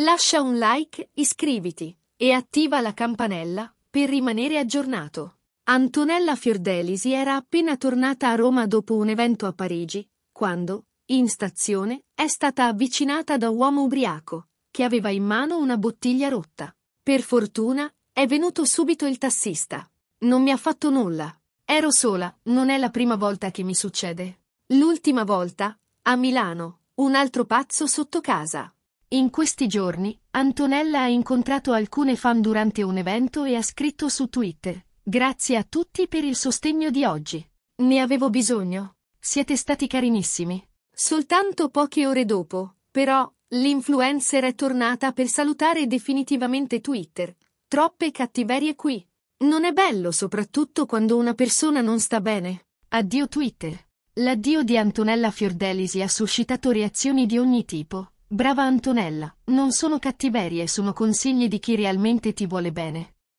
Lascia un like, iscriviti e attiva la campanella per rimanere aggiornato. Antonella Fiordelisi era appena tornata a Roma dopo un evento a Parigi, quando, in stazione, è stata avvicinata da un uomo ubriaco, che aveva in mano una bottiglia rotta. Per fortuna, è venuto subito il tassista. Non mi ha fatto nulla. Ero sola, non è la prima volta che mi succede. L'ultima volta, a Milano, un altro pazzo sotto casa. In questi giorni, Antonella ha incontrato alcune fan durante un evento e ha scritto su Twitter Grazie a tutti per il sostegno di oggi. Ne avevo bisogno. Siete stati carinissimi. Soltanto poche ore dopo, però, l'influencer è tornata per salutare definitivamente Twitter. Troppe cattiverie qui. Non è bello soprattutto quando una persona non sta bene. Addio Twitter. L'addio di Antonella Fiordelisi ha suscitato reazioni di ogni tipo. Brava Antonella, non sono cattiverie, sono consigli di chi realmente ti vuole bene.